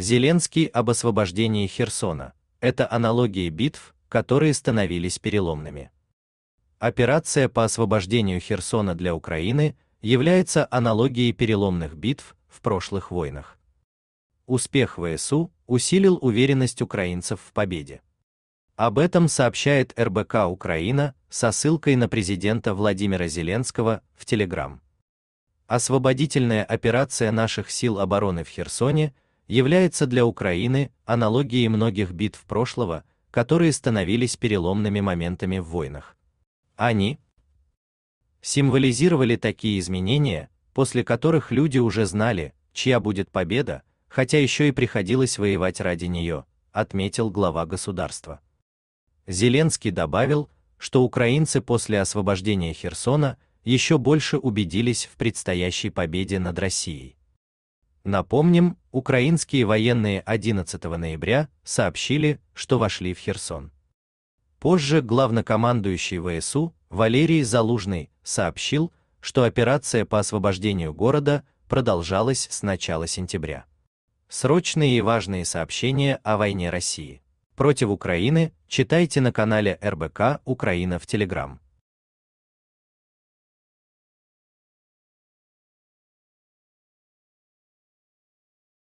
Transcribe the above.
Зеленский об освобождении Херсона. Это аналогии битв, которые становились переломными. Операция по освобождению Херсона для Украины является аналогией переломных битв в прошлых войнах. Успех ВСУ усилил уверенность украинцев в победе. Об этом сообщает РБК Украина со ссылкой на президента Владимира Зеленского в Телеграм. Освободительная операция наших сил обороны в Херсоне – является для Украины аналогией многих битв прошлого, которые становились переломными моментами в войнах. Они символизировали такие изменения, после которых люди уже знали, чья будет победа, хотя еще и приходилось воевать ради нее, отметил глава государства. Зеленский добавил, что украинцы после освобождения Херсона еще больше убедились в предстоящей победе над Россией. Напомним, украинские военные 11 ноября сообщили, что вошли в Херсон. Позже главнокомандующий ВСУ Валерий Залужный сообщил, что операция по освобождению города продолжалась с начала сентября. Срочные и важные сообщения о войне России против Украины читайте на канале РБК Украина в Телеграм.